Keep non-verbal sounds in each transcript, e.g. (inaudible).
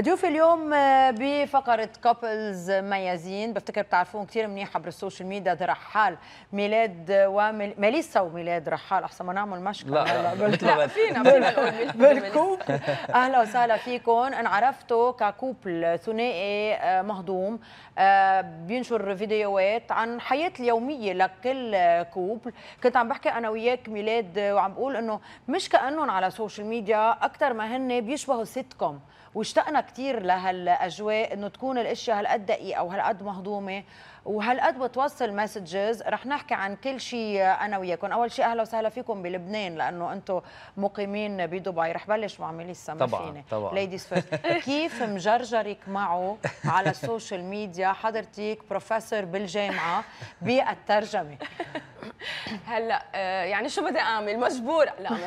ضيوفي اليوم آه، بفقرة كابلز ميازين بفتكر بتعرفون كثير عبر السوشيال ميديا ده رحال ميلاد وماليسا وميلاد, وميلاد رحال أحسن ما نعمل مشكلة لا لا, لا فينا فينا بالكوبل (laughs) أهلا وسهلا فيكم انعرفتوا ككوبل ثنائي آه، مهضوم آه، بينشر فيديوهات عن حياة اليومية لكل كوبل كنت عم بحكي أنا وياك ميلاد وعم بقول إنه مش كأنهم على السوشيال ميديا أكثر ما هن بيشبهوا ستكم واشتقنا كثير لهالاجواء انه تكون الاشياء هالقد دقيقه وهالقد مهضومه وهالقد بتوصل مسجز رح نحكي عن كل شيء انا وياكم اول شيء اهلا وسهلا فيكم بلبنان لانه انتم مقيمين بدبي رح بلش مع ميليسا طبعا فيني. طبعا ليديز (laughs) كيف مجرجرك معه على السوشيال ميديا حضرتك بروفيسور بالجامعه بالترجمه هلا آه، يعني شو بدي اعمل مجبوره لا (laughs)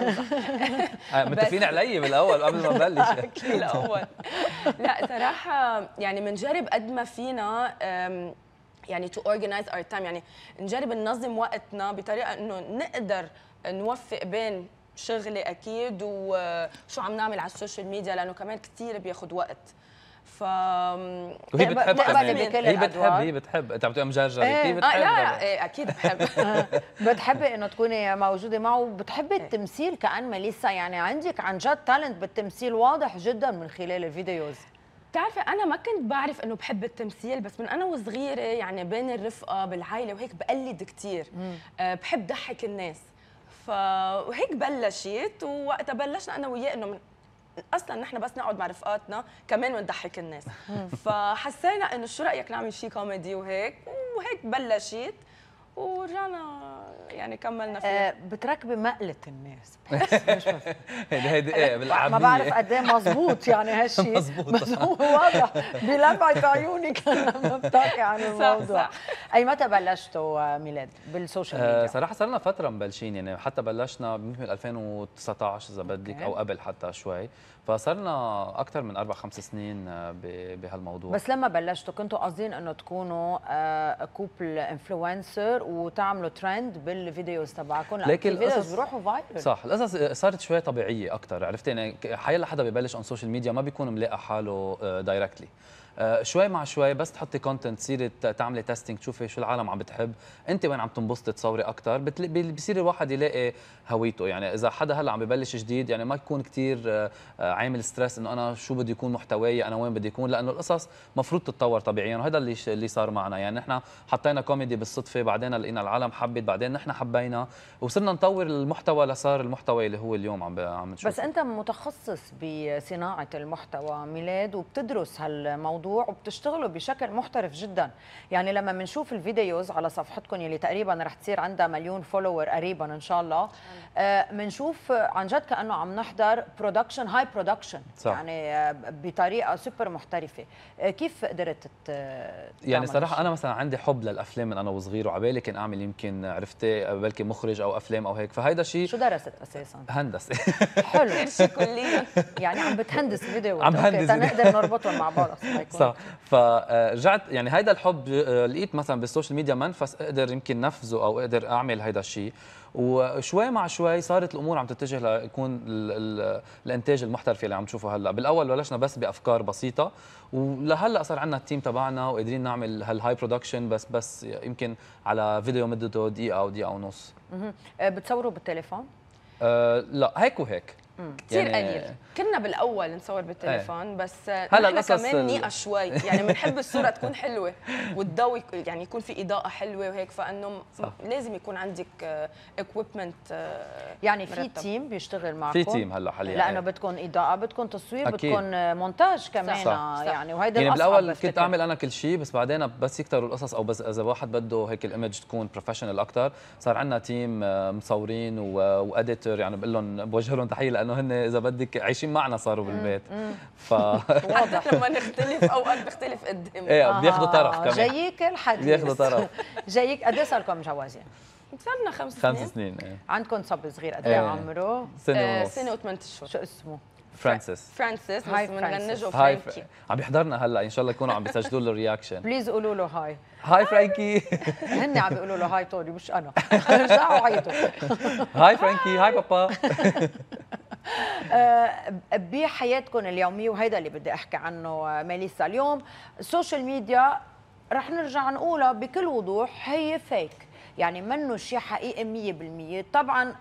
آه، متفقين علي بالاول قبل ما بلش (laughs) الاول لا صراحه يعني بنجرب قد ما فينا يعني تو اورجنايز اور تايم يعني نجرب ننظم وقتنا بطريقه انه نقدر نوفق بين شغلي اكيد وشو آه، عم نعمل على السوشيال ميديا لانه كمان كثير بياخذ وقت ف وهي يعني بتحب كمان هي بتحب هي بتحب انت عم تقول مجرجره إيه. هي آه، بتحب لا لا إيه اكيد بحب (laughs) (laughs) بتحبي انه تكوني موجوده معه وبتحبي إيه. التمثيل كان ماليسا يعني عندك عن جد تالنت بالتمثيل واضح جدا من خلال الفيديوز بتعرفي انا ما كنت بعرف انه بحب التمثيل بس من انا وصغيره يعني بين الرفقه بالعائله وهيك بقلد كثير أه بحب ضحك الناس فهيك بلشت ووقتها بلشنا انا وياه انه اصلا نحن بس نقعد مع رفقاتنا كمان ونضحك الناس فحسينا انه شو رايك نعمل شيء كوميدي وهيك وهيك بلشت ورجعنا يعني كملنا فيها آه بتركبي مقله الناس (laughs) مش (laughs) ايه بالعاميه ما بعرف قد ايه مظبوط يعني هالشيء (laughs) بس هو واضح بلمعه عيونك لما بتحكي عن الموضوع صح صح. اي متى بلشتوا ميلاد بالسوشيال آه، ميديا؟ آه صراحه صار لنا فتره مبلشين يعني حتى بلشنا يمكن 2019 اذا بدك او قبل حتى شوي فصرنا اكثر من اربع خمس سنين آه، بهالموضوع بس لما بلشتوا كنتوا قاصدين انه تكونوا كوبل آه، انفلونسر وتعملوا ترند بالفيديوز تبعكم لكن القصص بيروحوا فايرل صح القصص صارت شوي طبيعيه اكثر عرفتي يعني حيلا حدا ببلش اون سوشيال ميديا ما بيكون ملاقى حاله دايركتلي آه، آه، شوي مع شوي بس تحطي كونتنت تصيري تعملي تيستينج تشوفي شو العالم عم بتحب انت وين عم تنبسطي تصوري اكثر بصير الواحد يلاقي هويته يعني اذا حدا هلا عم ببلش جديد يعني ما يكون كثير آه، آه، عامل ستريس انه انا شو بده يكون محتواي انا وين بدي يكون لانه القصص مفروض تتطور طبيعيا وهذا اللي اللي صار معنا يعني نحن حطينا كوميدي بالصدفه بعدين لقينا العالم حبت بعدين نحن حبينا وصرنا نطور المحتوى لصار المحتوى اللي هو اليوم عم عم نشوفه بس انت متخصص بصناعه المحتوى ميلاد وبتدرس هالموضوع الموضوع وبتشتغلوا بشكل محترف جدا يعني لما بنشوف الفيديوز على صفحتكم يلي تقريبا رح تصير عندها مليون فولور قريبا ان شاء الله بنشوف آه عن جد كانه عم نحضر برودكشن هاي برودكشن يعني آه بطريقه سوبر محترفه آه كيف قدرت يعني صراحه انا مثلا عندي حب للافلام من انا وصغير وعبالي كان اعمل يمكن عرفتي بلكي مخرج او افلام او هيك فهيدا شيء شو درست اساسا هندسه حلو (laughs) شيء كليه يعني عم بتهندس فيديو عم بهندس نقدر نربطهم مع بعض (laughs) صح فرجعت آه، يعني هيدا الحب آه، لقيت مثلا بالسوشيال ميديا منفس اقدر يمكن نفذه او اقدر اعمل هيدا الشيء وشوي مع شوي صارت الامور عم تتجه ليكون الانتاج المحترف اللي عم تشوفه هلا بالاول بلشنا بس بافكار بسيطه ولهلا صار عندنا التيم تبعنا وقادرين نعمل هالهاي برودكشن بس بس يمكن على فيديو مدته دقيقه او دقيقه ونص آه، بتصوروا بالتليفون أه لا هيك وهيك يعني كثير قليل كنا بالاول نصور بالتليفون ايه. بس هلا كمان نيقه شوي يعني بنحب الصوره تكون حلوه والضوء يعني يكون في اضاءه حلوه وهيك فانه لازم يكون عندك اكويبمنت آه، آه، يعني في تيم بيشتغل معكم في تيم هلا حاليا لانه ايه. بدكم اضاءه بدكم تصوير بدكم مونتاج كمان صح. آه، صح. يعني وهيدا يعني بالاول كنت اعمل انا كل شيء بس بعدين بس يكتروا القصص او بس اذا واحد بده هيك الايمج تكون بروفيشنال اكثر صار عندنا تيم مصورين واديتور يعني بقول لهم بوجه لهم تحيه لانه لانه هن اذا بدك عايشين معنا صاروا بالبيت ف (laughs) واضح لما نختلف اوقات بيختلف قدام ايه, إيه، بياخذوا طرف آه، كمان جايك الحديث بياخذوا طرف (laughs) جايك قد ايه صار لكم جوازين؟ صرنا خمس سنين خمس سنين ايه عندكم صب صغير قد ايه, إيه. عمره؟ سنة آه، ونص سنة وثمان اشهر شو اسمه؟ فرانسيس فرانسيس بس بنغنجه فرانكي عم بيحضرنا هلا ان شاء الله يكونوا عم بيسجلوا له رياكشن بليز قولوا له هاي هاي فرانكي (laughs) هن عم بيقولوا له هاي توني مش انا رجعوا عيطوا هاي فرانكي هاي بابا آه، بحياتكم اليوميه وهذا اللي بدي احكي عنه آه، ماليسا اليوم السوشيال ميديا رح نرجع نقولها بكل وضوح هي فيك يعني منه شيء حقيقي 100% طبعا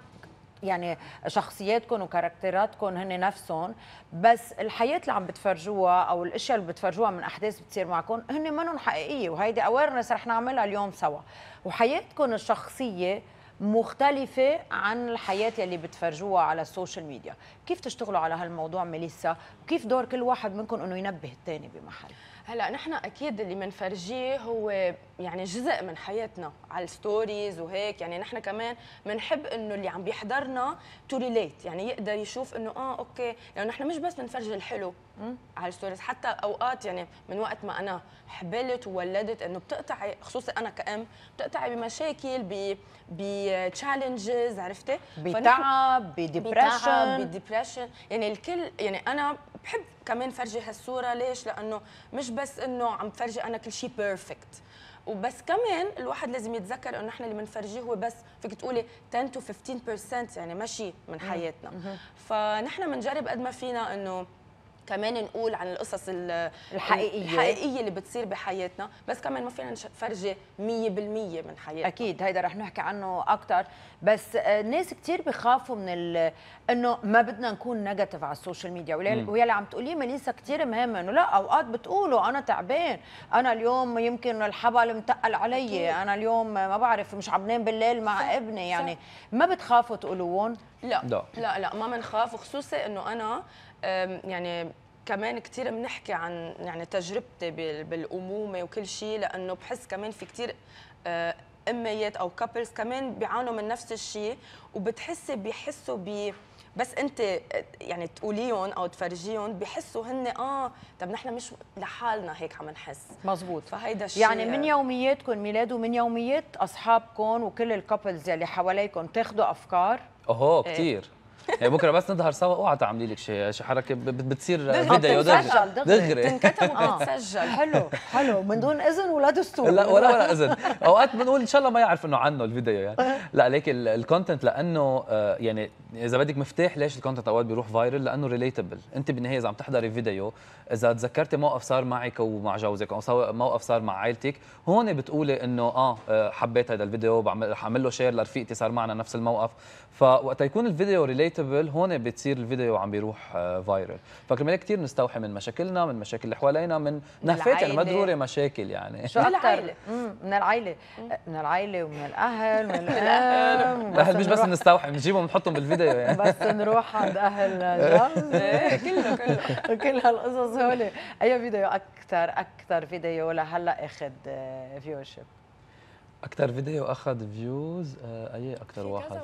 يعني شخصياتكم وكاركتراتكم هن نفسهم بس الحياه اللي عم بتفرجوها او الاشياء اللي بتفرجوها من احداث بتصير معكم هن منهم حقيقيه وهيدي اويرنس رح نعملها اليوم سوا وحياتكم الشخصيه مختلفة عن الحياة اللي بتفرجوها على السوشيال ميديا كيف تشتغلوا على هالموضوع ميليسا وكيف دور كل واحد منكم أنه ينبه الثاني بمحل هلا نحن اكيد اللي بنفرجيه هو يعني جزء من حياتنا على الستوريز وهيك يعني نحن كمان بنحب انه اللي عم بيحضرنا تو ريليت يعني يقدر يشوف انه اه اوكي لانه يعني نحن مش بس بنفرجي الحلو على الستوريز حتى اوقات يعني من وقت ما انا حبلت وولدت انه بتقطعي خصوصا انا كأم بتقطعي بمشاكل ب بتشالنجز عرفتي بتعب بديبرشن بديبرشن يعني الكل يعني انا بحب كمان فرجي هالصوره ليش لانه مش بس انه عم فرجي انا كل شيء بيرفكت وبس كمان الواحد لازم يتذكر انه نحن اللي بنفرجيه هو بس فيك تقولي 10 to 15% يعني ماشي من حياتنا فنحن بنجرب قد ما فينا انه كمان نقول عن القصص الحقيقيه الحقيقيه اللي بتصير بحياتنا بس كمان ما فينا نفرجي 100% من حياتنا اكيد هيدا رح نحكي عنه اكثر بس آه، ناس كثير بخافوا من انه ما بدنا نكون نيجاتيف على السوشيال ميديا ويلي عم تقوليه مليسا كثير مهم انه لا اوقات بتقولوا انا تعبان انا اليوم يمكن الحبل متقل علي انا اليوم ما بعرف مش عم بنام بالليل مع صح. ابني يعني صح. ما بتخافوا تقولوهم لا لا لا, لا ما بنخاف وخصوصي انه انا يعني كمان كثير بنحكي عن يعني تجربتي بالامومه وكل شيء لانه بحس كمان في كثير أه، اميات او كابلز كمان بيعانوا من نفس الشيء وبتحسي بيحسوا ب بي بس انت أه، يعني تقوليهم او تفرجيهم بحسوا هن اه طب نحن مش لحالنا هيك عم نحس مزبوط فهيدا الشيء يعني من يومياتكم ميلاد ومن يوميات اصحابكم وكل الكابلز يلي حواليكم تاخذوا افكار أهو آه. كتير يعني بكره بس نظهر سوا اوعى تعملي لك شيء شي حركه بتصير فيديو آه، دغري دغري تنكتب آه. وبتتسجل حلو حلو من دون اذن ولا دستور لا ولا ولا اذن اوقات بنقول ان شاء الله ما يعرف انه عنه الفيديو يعني لا ليك الكونتنت لانه آه، يعني اذا بدك مفتاح ليش الكونتنت اوقات بيروح فايرل لانه ريليتبل انت بالنهايه اذا عم تحضري فيديو اذا تذكرتي موقف صار معك ومع جوزك او موقف صار مع عائلتك هون بتقولي انه اه حبيت هذا الفيديو بعمل اعمل له شير لرفيقتي صار معنا نفس الموقف فوقت يكون الفيديو ريليتبل ريليتبل هون بتصير الفيديو عم بيروح فايرل آه، فكرمال كثير نستوحي من مشاكلنا من مشاكل اللي حوالينا من نهفات يعني ما ضروري مشاكل يعني شو اكثر من العائله من العائله ومن الاهل من (laughs) الاهل الاهل مش بس نستوحي بنجيبهم بنحطهم بالفيديو يعني بس نروح عند اهل جوز (laughs) إيه، كله كله كل هالقصص هول اي فيديو اكثر اكثر فيديو لهلا اخذ فيوشيب آه، اكثر فيديو اخذ فيوز آه، اي اكثر واحد.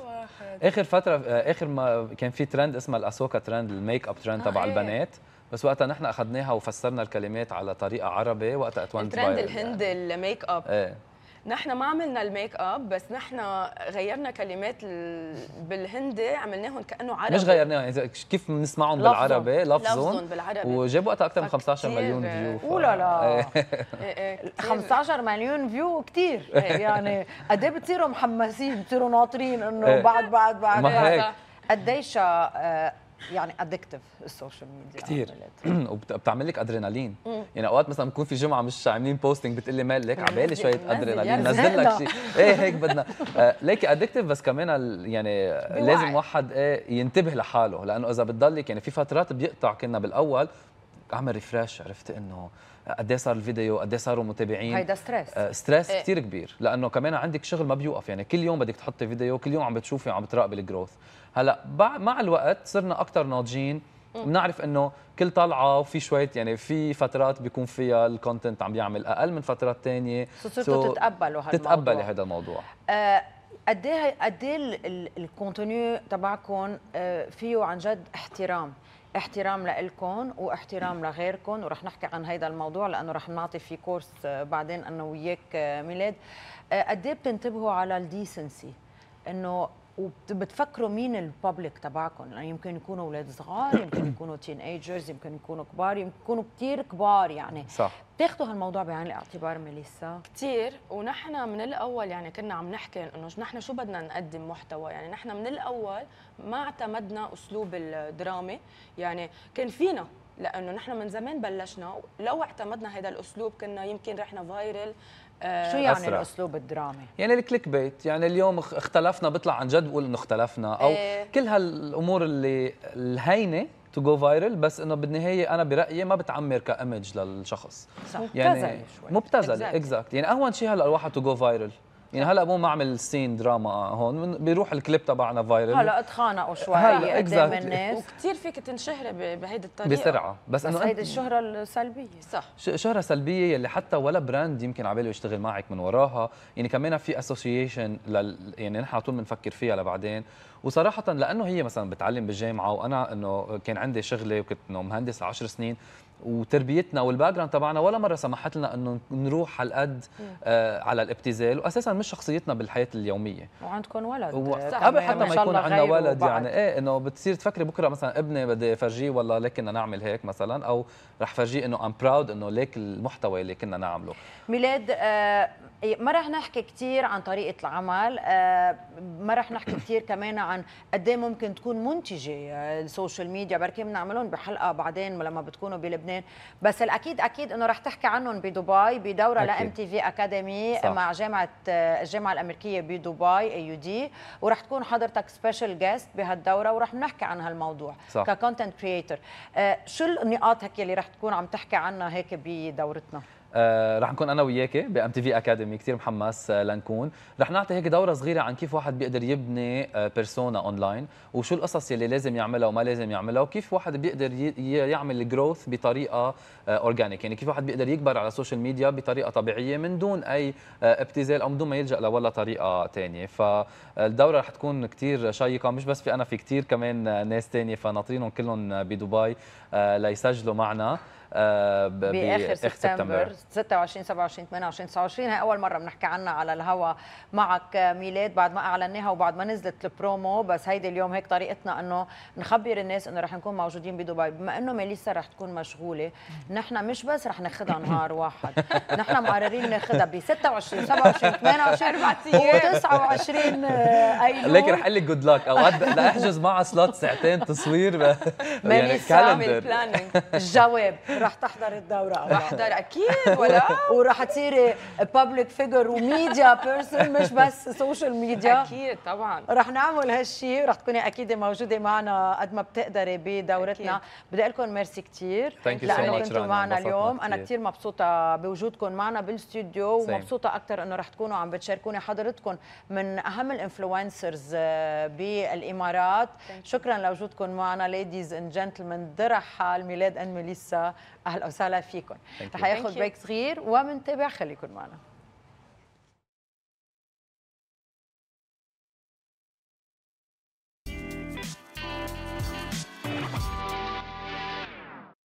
اخر فتره آه، اخر ما كان في ترند اسمه الاسوكا ترند الميك اب ترند آه، تبع آه ايه. البنات بس وقتها نحن اخذناها وفسرنا الكلمات على طريقه عربي وقتها اتوانت الترند الهندي يعني. الميك اب ايه نحن ما عملنا الميك اب بس نحن غيرنا كلمات بالهندي عملناهم كانه عربي مش غيرناهم يعني كيف بنسمعهم بالعربي لفظهم بالعربي وجابوا وقتها اكثر من 15 مليون فيو آه، ف... لا 15 إيه. (laughs) إيه، إيه، مليون فيو كثير (laughs) يعني قد ايه بتصيروا محمسين بتصيروا ناطرين انه بعد بعد بعد قديش آه، يعني ادكتف السوشيال ميديا كثير (clears throat) وبتعمل لك ادرينالين يعني اوقات مثلا بكون في جمعه مش عاملين بوستنج بتقول لي مالك على بالي (laughs) شويه ادرينالين نزل لك شيء (laughs) ايه هيك بدنا آه، ليك ادكتف بس كمان يعني لازم واحد ايه ينتبه لحاله لانه اذا بتضلك يعني في فترات بيقطع كنا بالاول اعمل ريفرش عرفت انه قد ايه صار الفيديو قد ايه صاروا متابعين هيدا ستريس ستريس آه، إيه. كثير كبير لانه كمان عندك شغل ما بيوقف يعني كل يوم بدك تحطي فيديو كل يوم عم بتشوفي وعم بتراقبي الجروث هلا مع الوقت صرنا اكثر ناضجين بنعرف انه كل طلعه في شويه يعني في فترات بيكون فيها الكونتنت عم بيعمل اقل من فترات ثانيه صرتوا so تتقبلوا هالموضوع تتقبلي هذا الموضوع آه قد ايه قد ايه الكونتينيو تبعكم آه، فيه عن جد احترام احترام لكم واحترام لغيركم ورح نحكي عن هذا الموضوع لانه رح نعطي في كورس آه، بعدين انا وياك آه، ميلاد آه، قد ايه بتنتبهوا على الديسنسي انه وبتفكروا مين الببليك تبعكم يعني يمكن يكونوا اولاد صغار يمكن (coughs) يكونوا تين ايجرز يمكن يكونوا كبار يمكن يكونوا كثير كبار يعني صح بتاخذوا هالموضوع بعين الاعتبار ميليسا كثير ونحن من الاول يعني كنا عم نحكي انه نحن شو بدنا نقدم محتوى يعني نحن من الاول ما اعتمدنا اسلوب الدرامي يعني كان فينا لانه نحن من زمان بلشنا لو اعتمدنا هذا الاسلوب كنا يمكن رحنا فايرل آه، شو يعني أسرع. الاسلوب الدرامي؟ يعني الكليك بيت، يعني اليوم اختلفنا بطلع عن جد بقول انه اختلفنا او إيه. كل هالامور اللي الهينه تو جو فايرل بس انه بالنهايه انا برايي ما بتعمر كايمج للشخص صح. يعني مبتذل شوي مبتذل اكزاكت يعني اهون شيء هلا الواحد تو جو فايرل يعني هلا مو معمل سين دراما آه، هون بيروح الكليب تبعنا فايرل هلا اتخانقوا شوي هلا يعني قدام الناس وكثير فيك تنشهري بهيدي الطريقه بسرعه بس, بس انه هيدي الشهره السلبيه صح شهره سلبيه يلي حتى ولا براند يمكن على باله يشتغل معك من وراها يعني كمان في اسوسيشن لل يعني نحن على طول بنفكر فيها لبعدين وصراحه لانه هي مثلا بتعلم بالجامعه وانا انه كان عندي شغله وكنت انه مهندس 10 سنين وتربيتنا والباك جراوند تبعنا ولا مره سمحت لنا انه نروح على القد آه على الابتذال واساسا مش شخصيتنا بالحياه اليوميه وعندكم ولد و... قبل يعني حتى ما يكون عندنا ولد وبعد. يعني ايه انه بتصير تفكري بكره مثلا ابني بدي افرجيه والله ليك كنا نعمل هيك مثلا او رح فرجيه انه ام براود انه ليك المحتوى اللي كنا نعمله ميلاد آه ما رح نحكي كثير عن طريقه العمل آه ما رح نحكي كثير كمان عن عن قد إيه ممكن تكون منتجه آه، السوشيال ميديا بركي بنعملهم بحلقه بعدين لما بتكونوا بلبنان بس الاكيد اكيد انه رح تحكي عنهم بدبي بدوره لام تي في اكاديمي مع جامعه آه، الجامعه الامريكيه بدبي اي يو دي ورح تكون حضرتك سبيشال جيست بهالدوره ورح نحكي عن هالموضوع ككونتنت كرييتر آه، شو النقاط هيك اللي رح تكون عم تحكي عنها هيك بدورتنا آه، رح نكون انا وياك بام تي في اكاديمي كثير محمس آه، لنكون رح نعطي هيك دوره صغيره عن كيف واحد بيقدر يبني بيرسونا آه، اونلاين وشو القصص اللي لازم يعملها وما لازم يعملها وكيف واحد بيقدر يعمل جروث بطريقه اورجانيك يعني كيف واحد بيقدر يكبر على السوشيال ميديا بطريقه طبيعيه من دون اي ابتذال او من دون ما يلجا لولا طريقه ثانيه فالدوره رح تكون كثير شيقه مش بس في انا في كثير كمان ناس ثانيه فناطرينهم كلهم بدبي ليسجلوا معنا آه، باخر سبتمبر 26 27 28 29 هي اول مره بنحكي عنها على الهوا معك ميلاد بعد ما اعلناها وبعد ما نزلت البرومو بس هيدي اليوم هيك طريقتنا انه نخبر الناس انه رح نكون موجودين بدبي بما انه ميليسا رح تكون مشغوله نحن مش بس رح ناخذها نهار واحد (laughs) نحن مقررين ناخذها ب 26 27 28 اربع ايام 29 آه، ايلول لكن رح اقول لك جود لك اوقات لاحجز معها سلوت ساعتين تصوير عامل بلاننج الجواب رح تحضر الدوره رح احضر اكيد ولا (laughs) وراح تصيري بابليك فيجر وميديا بيرسون مش بس سوشيال ميديا اكيد طبعا رح نعمل هالشيء رح تكوني اكيد موجوده معنا قد ما بتقدري بدورتنا بدي اقول لكم ميرسي كثير لانه كنتوا معنا اليوم انا كثير مبسوطه بوجودكم معنا بالاستوديو ومبسوطه اكثر انه رح تكونوا عم بتشاركوني حضرتكم من اهم الانفلونسرز آه، بالامارات شكرا لوجودكم معنا ليديز اند جنتلمان درع حال ميلاد ان ميليسا اهلا وسهلا فيكم رح ياخذ بريك صغير ومنتابع خليكم معنا